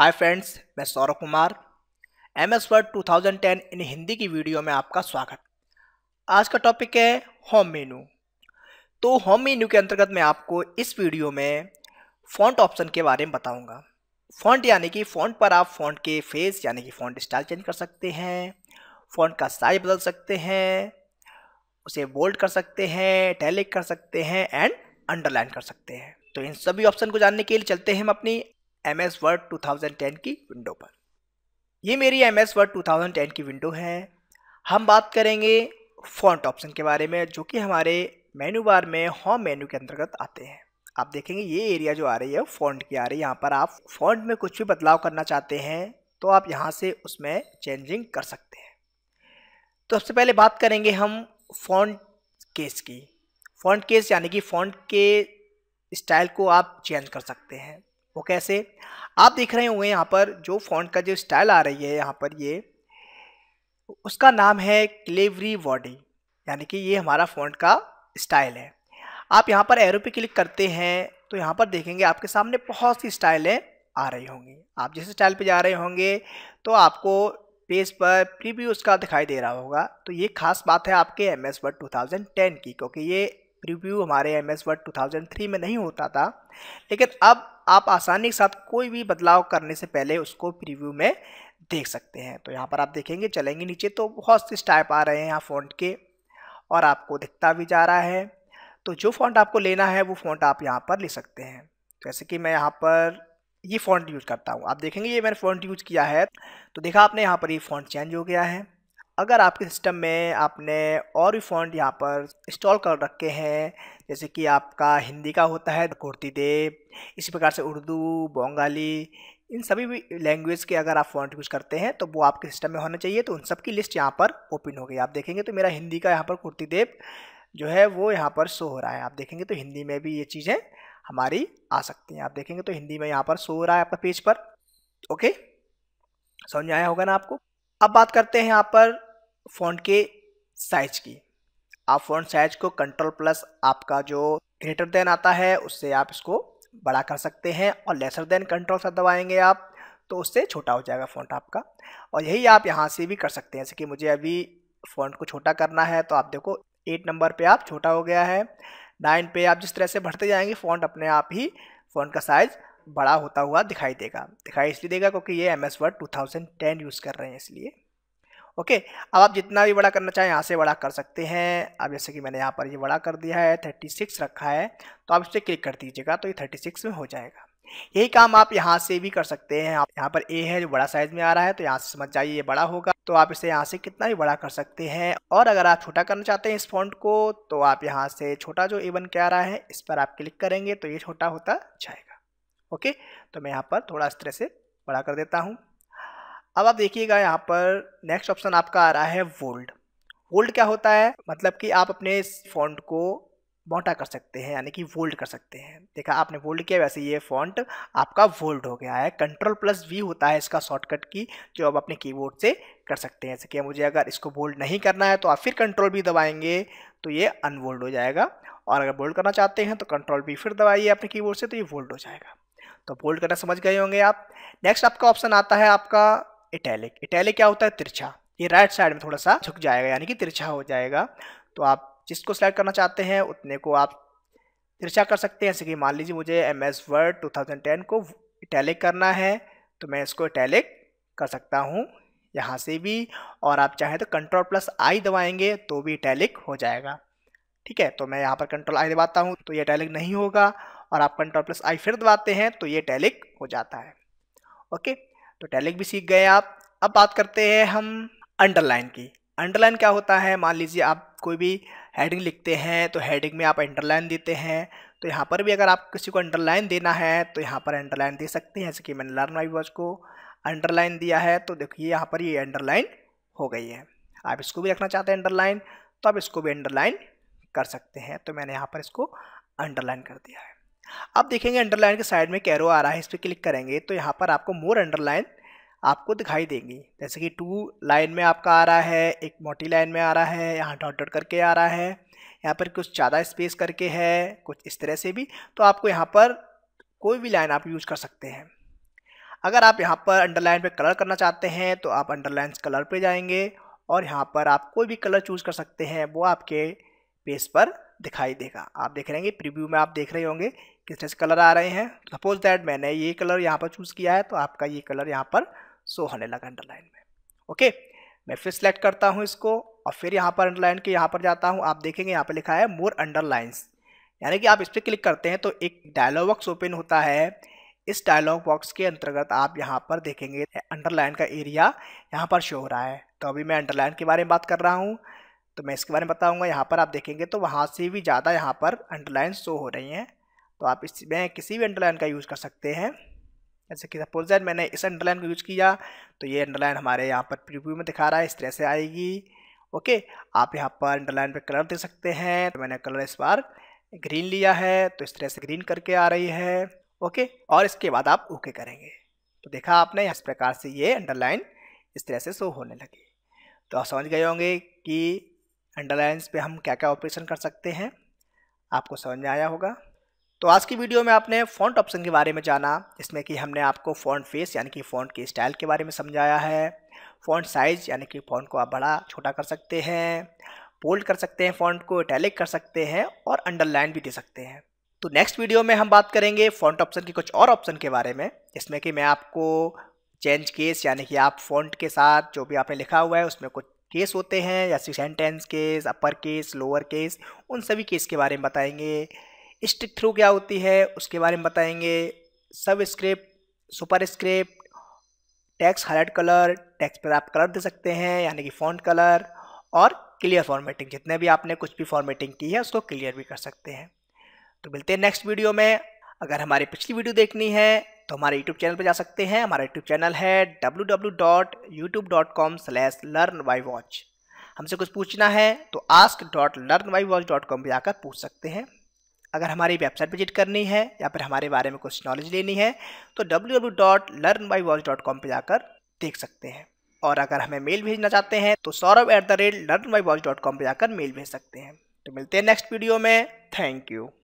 हाय friends मैं Saurabh Kumar M S word two in Hindi की video में आपका स्वागत आज का टॉपिक है होम मेनू तो होम मेनू के अंतर्गत मैं आपको इस वीडियो में फ़ॉन्ट ऑप्शन के बारे में बताऊंगा फ़ॉन्ट यानी कि फ़ॉन्ट पर आप फ़ॉन्ट के फेस यानी कि फ़ॉन्ट स्टाइल चेंज कर सकते हैं फ़ॉन्ट का साइज बदल सकते हैं उसे बोल्ड कर सकते हैं टैलिक कर सकते हैं एंड अंडरलाइन कर सकते हैं तो इन सभी ऑप्शन को जानने के लिए चलते हैं हम अपनी M S word two thousand ten की विंडो पर ये मेरी M S word two thousand ten की विंडो है हम बात करेंगे फॉन्ट ऑप्शन के बारे में जो कि हमारे मेनू बार में होम मेनू के अंतर्गत आते हैं आप देखेंगे ये एरिया जो आ रही है फॉन्ट की आ रही है यहाँ पर आप फॉन्ट में कुछ भी बदलाव करना चाहते हैं तो आप यहाँ से उसमें चेंजिंग कर सकते हैं तो सबसे पहले बात करेंगे हम फॉन्ट केस की फॉन्ट केस यानी कि फॉन्ट के स्टाइल को आप चेंज कर सकते हैं वो कैसे आप देख रहे होंगे यहाँ पर जो फॉन्ट का जो स्टाइल आ रही है यहाँ पर ये उसका नाम है क्लेवरी बॉडी यानी कि ये हमारा फॉन्ट का स्टाइल है आप यहाँ पर एरो पे क्लिक करते हैं तो यहाँ पर देखेंगे आपके सामने बहुत सी स्टाइलें आ रही होंगी आप जिस स्टाइल पे जा रहे होंगे तो आपको पेज पर प्रीव्यू उसका दिखाई दे रहा होगा तो ये खास बात है आपके M S word two thousand ten की क्योंकि ये रिव्यू हमारे एम एस वर्ड टू में नहीं होता था लेकिन अब आप आसानी के साथ कोई भी बदलाव करने से पहले उसको प्रीव्यू में देख सकते हैं तो यहाँ पर आप देखेंगे चलेंगे नीचे तो बहुत से स्टाइप आ रहे हैं यहाँ फ़ॉन्ट के और आपको दिखता भी जा रहा है तो जो फ़ॉन्ट आपको लेना है वो फ़ॉन्ट आप यहाँ पर ले सकते हैं जैसे कि मैं यहाँ पर ये फ़ॉन्ट यूज़ करता हूँ आप देखेंगे ये मैंने फ़ॉन्ट यूज़ किया है तो देखा आपने यहाँ पर ये फ़ॉन्ट चेंज हो गया है अगर आपके सिस्टम में आपने और भी फॉन्ट यहाँ पर इंस्टॉल कर रखे हैं जैसे कि आपका हिंदी का होता है कुर्ती देव इसी प्रकार से उर्दू बंगाली इन सभी भी लैंग्वेज के अगर आप फॉन्ट यूज़ करते हैं तो वो आपके सिस्टम में होना चाहिए तो उन सब की लिस्ट यहाँ पर ओपन हो गई आप देखेंगे तो मेरा हिंदी का यहाँ पर कुर्ती देव जो है वो यहाँ पर शो हो रहा है आप देखेंगे तो हिंदी में भी ये चीज़ें हमारी आ सकती हैं आप देखेंगे तो हिंदी में यहाँ पर शो हो रहा है आपका पेज पर ओके समझ आया होगा ना आपको अब बात करते हैं यहाँ पर फ़ॉन्ट के साइज़ की आप फ़ॉन्ट साइज को कंट्रोल प्लस आपका जो ग्रेटर देन आता है उससे आप इसको बड़ा कर सकते हैं और लेसर देन कंट्रोल सा दबाएंगे आप तो उससे छोटा हो जाएगा फ़ॉन्ट आपका और यही आप यहाँ से भी कर सकते हैं जैसे कि मुझे अभी फ़ॉन्ट को छोटा करना है तो आप देखो एट नंबर पे आप छोटा हो गया है नाइन पे आप जिस तरह से बढ़ते जाएंगे फ़ॉन्ट अपने आप ही फ़ॉन्ट का साइज़ बड़ा होता हुआ दिखाई देगा दिखाई इसलिए देगा क्योंकि ये M S word two use कर रहे हैं इसलिए ओके अब आप जितना भी बड़ा करना चाहें यहाँ से बड़ा कर सकते हैं अब जैसे कि मैंने यहाँ पर ये बड़ा कर दिया है थर्टी सिक्स रखा है तो आप इस पर क्लिक कर दीजिएगा तो ये थर्टी सिक्स में हो जाएगा यही काम आप यहाँ से भी कर सकते हैं आप यहाँ पर ए है जो बड़ा साइज में आ रहा है तो यहाँ से समझ जाइए ये बड़ा होगा तो आप इसे यहाँ से कितना भी बड़ा कर सकते हैं और अगर आप छोटा करना चाहते हैं इस फॉन्ट को तो आप यहाँ से छोटा जो ए वन के आ रहा है इस पर आप क्लिक करेंगे तो ये छोटा होता जाएगा ओके तो मैं यहाँ पर थोड़ा इस तरह से बड़ा कर देता हूँ अब आप देखिएगा यहाँ पर नेक्स्ट ऑप्शन आपका आ रहा है वोल्ड वोल्ड क्या होता है मतलब कि आप अपने इस फॉन्ट को मोटा कर सकते हैं यानी कि वोल्ड कर सकते हैं देखा आपने वोल्ड किया वैसे ये फॉन्ट आपका वोल्ड हो गया है कंट्रोल प्लस वी होता है इसका शॉर्टकट की जो आप अपने कीबोर्ड से कर सकते हैं जैसे कि मुझे अगर इसको बोल्ड नहीं करना है तो आप फिर कंट्रोल भी दबाएंगे तो ये अनवोल्ड हो जाएगा और अगर बोल्ड करना चाहते हैं तो कंट्रोल भी फिर दबाइए अपने कीबोर्ड से तो ये बोल्ड हो जाएगा तो बोल्ड करना समझ गए होंगे आप नेक्स्ट आपका ऑप्शन आता है आपका इटैलिक इटैलिक क्या होता है तिरछा ये राइट साइड में थोड़ा सा झुक जाएगा यानी कि तिरछा हो जाएगा तो आप जिसको सिलेक्ट करना चाहते हैं उतने को आप तिरछा कर सकते हैं जैसे कि मान लीजिए मुझे M S word two thousand ten को इटैलिक करना है तो मैं इसको इटैलिक कर सकता हूँ यहाँ से भी और आप चाहें तो कंट्रोल प्लस आई दबाएंगे तो भी इटैलिक हो जाएगा ठीक है तो मैं यहाँ पर कंट्रोल आई दबाता हूँ तो ये इटैलिक नहीं होगा और आप कंट्रोल प्लस आई फिर दबाते हैं तो ये इटैलिक हो जाता है ओके तो टैलिक भी सीख गए आप अब बात करते हैं हम अंडरलाइन की अंडरलाइन क्या होता है मान लीजिए आप कोई भी हेडिंग लिखते हैं तो हेडिंग में आप अंडरलाइन देते हैं तो यहाँ पर भी अगर आप किसी को अंडरलाइन देना है तो यहाँ पर अंडरलाइन दे सकते हैं जैसे कि मैंने लर्न माई वर्ज को अंडरलाइन दिया है तो देखिए यहाँ पर ये अंडरलाइन हो गई है आप इसको भी रखना चाहते हैं अंडरलाइन तो आप इसको भी अंडरलाइन कर सकते हैं तो मैंने यहाँ पर इसको अंडरलाइन कर दिया है अब देखेंगे अंडरलाइन के साइड में कैरो आ रहा है इस पर क्लिक करेंगे तो यहाँ पर आपको मोर अंडरलाइन आपको दिखाई देंगी जैसे कि टू लाइन में आपका आ रहा है एक मोटी लाइन में आ रहा है यहाँ डॉट डॉट करके आ रहा है यहाँ पर कुछ ज़्यादा स्पेस करके है कुछ इस तरह से भी तो आपको यहाँ पर कोई भी लाइन आप यूज़ कर सकते हैं अगर आप यहाँ पर अंडरलाइन पे कलर करना चाहते हैं तो आप अंडरलाइन कलर पे जाएंगे और यहाँ पर आप कोई भी कलर चूज़ कर सकते हैं वो आपके पेज पर दिखाई देगा आप देख रहे हैं प्रीव्यू में आप देख रहे होंगे किस तरह से कलर आ रहे हैं सपोज दैट मैंने ये कलर यहाँ पर चूज़ किया है तो आपका ये कलर यहाँ पर शो होने लगा अंडरलाइन में ओके मैं फिर सेलेक्ट करता हूँ इसको और फिर यहाँ पर अंडरलाइन के यहाँ पर जाता हूँ आप देखेंगे यहाँ पर लिखा है मोर अंडरलाइंस यानी कि आप इस पर क्लिक करते हैं तो एक डायलॉग बॉक्स ओपन होता है इस डायलॉग बॉक्स के अंतर्गत आप यहाँ पर देखेंगे अंडरलाइन का एरिया यहाँ पर शो हो रहा है तो अभी मैं अंडरलाइन के बारे में बात कर रहा हूँ तो मैं इसके बारे में बताऊँगा यहाँ पर आप देखेंगे तो वहाँ से भी ज़्यादा यहाँ पर अंडरलाइन शो हो रही हैं तो आप इसमें किसी भी अंडरलाइन का यूज़ कर सकते हैं जैसे कि सपोज दैट मैंने इस अंडरलाइन को यूज़ किया तो ये अंडरलाइन हमारे यहाँ पर प्रीव्यू में दिखा रहा है इस तरह से आएगी ओके आप यहाँ पर अंडरलाइन पर कलर दे सकते हैं तो मैंने कलर इस बार ग्रीन लिया है तो इस तरह से ग्रीन करके आ रही है ओके और इसके बाद आप ओके करेंगे तो देखा आपने इस प्रकार से ये अंडरलाइन इस तरह से शो होने लगी तो आप समझ गए होंगे कि अंडरलाइंस पे हम क्या क्या ऑपरेशन कर सकते हैं आपको समझ में आया होगा तो आज की वीडियो में आपने फ़ॉन्ट ऑप्शन के बारे में जाना इसमें कि हमने आपको फ़ॉन्ट फेस यानी कि फ़ॉन्ट के स्टाइल के बारे में समझाया है फ़ॉन्ट साइज़ यानी कि फ़ॉन्ट को आप बड़ा छोटा कर सकते हैं बोल्ड कर सकते हैं फ़ॉन्ट को इटैलिक कर सकते हैं और अंडरलाइन भी दे सकते हैं तो नेक्स्ट वीडियो में हम बात करेंगे फ़ॉन्ट ऑप्शन के कुछ और ऑप्शन के बारे में जिसमें कि मैं आपको चेंज केस यानी कि आप फ़ॉन्ट के साथ जो भी आपने लिखा हुआ है उसमें कुछ केस होते हैं जैसे sentence case upper case lower case उन सभी केस के बारे में बताएंगे स्टिक थ्रू क्या होती है उसके बारे में बताएंगे subscript superscript text highlight colour text पर आप कलर दे सकते हैं यानी कि फॉन्ट कलर और क्लियर फॉर्मेटिंग जितने भी आपने कुछ भी फॉर्मेटिंग की है उसको क्लियर भी कर सकते हैं तो मिलते हैं नेक्स्ट वीडियो में अगर हमारी पिछली वीडियो देखनी है तो हमारे यूट्यूब चैनल पर जा सकते हैं हमारा यूट्यूब चैनल है W W dot dot com slash learn by watch हमसे कुछ पूछना है तो ask dot learn by watch dot com पर जाकर पूछ सकते हैं अगर हमारी वेबसाइट विजिट करनी है या फिर हमारे बारे में कुछ नॉलेज लेनी है तो W W dot learn by watch dot com पर जाकर देख सकते हैं और अगर हमें मेल भेजना चाहते हैं तो Saurabh at the rate learn by watch dot com पर जाकर मेल भेज सकते हैं तो मिलते हैं नेक्स्ट वीडियो में थैंक यू